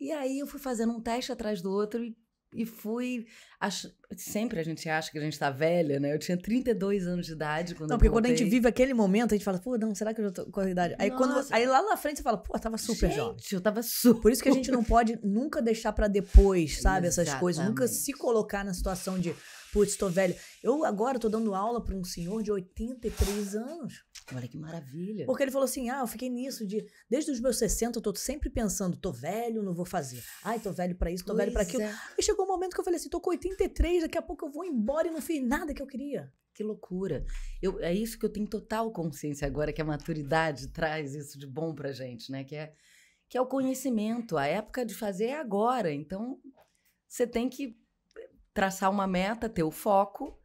E aí eu fui fazendo um teste atrás do outro e, e fui. Ach... Sempre a gente acha que a gente tá velha, né? Eu tinha 32 anos de idade quando Não, porque quando a gente vive aquele momento, a gente fala, pô, não, será que eu já tô com a idade? Aí, quando, aí lá na frente você fala, pô, eu tava super gente, jovem. Eu tava super. Por isso que a gente não pode nunca deixar para depois, sabe? Exatamente. Essas coisas. Nunca se colocar na situação de putz, tô velho. Eu agora estou dando aula para um senhor de 83 anos. Olha que maravilha. Porque ele falou assim: ah, eu fiquei nisso de. Desde os meus 60, eu tô sempre pensando, tô velho, não vou fazer. Ai, tô velho para isso, tô pois velho para aquilo. É. chegou um momento que eu falei assim: tô com 83, daqui a pouco eu vou embora e não fiz nada que eu queria. Que loucura. Eu, é isso que eu tenho total consciência agora, que a maturidade traz isso de bom pra gente, né? Que é, que é o conhecimento. A época de fazer é agora. Então, você tem que traçar uma meta, ter o foco